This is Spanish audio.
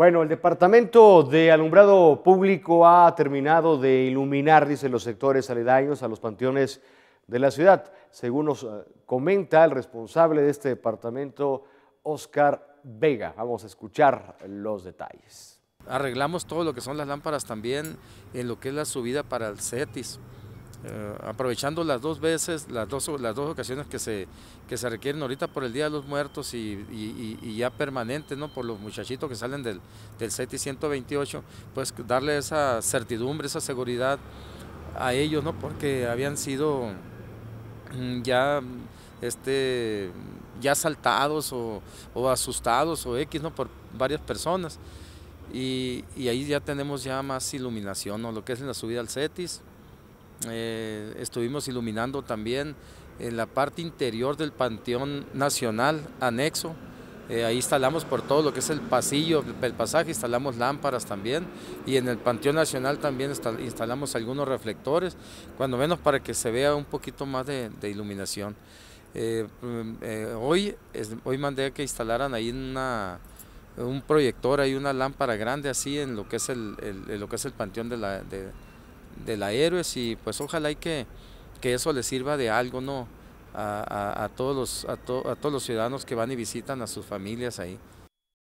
Bueno, el Departamento de Alumbrado Público ha terminado de iluminar, dice, los sectores aledaños a los panteones de la ciudad, según nos eh, comenta el responsable de este departamento, Oscar Vega. Vamos a escuchar los detalles. Arreglamos todo lo que son las lámparas también en lo que es la subida para el CETIS. Eh, aprovechando las dos veces, las dos, las dos ocasiones que se, se requieren ahorita por el Día de los Muertos y, ya permanente, ¿no? Por los muchachitos que salen del, del CETI 128, pues darle esa certidumbre, esa seguridad a ellos, ¿no? Porque habían sido mm, ya, este, ya asaltados o, asustados o X, ¿no? Por varias personas. Y, ahí ya tenemos ya más iluminación, o Lo que es en la subida al CETIS, eh, estuvimos iluminando también en la parte interior del Panteón Nacional anexo. Eh, ahí instalamos por todo lo que es el pasillo, el pasaje, instalamos lámparas también y en el Panteón Nacional también instalamos algunos reflectores, cuando menos para que se vea un poquito más de, iluminación. Eh, mm, hoy, hoy mandé que instalaran ahí una, un proyector, hay una lámpara grande así en lo que es el, lo el Panteón de la... De, de la Héroes y pues ojalá y que, eso les sirva de algo, ¿no? A, todos los, a todos los ciudadanos que van y visitan a sus familias ahí.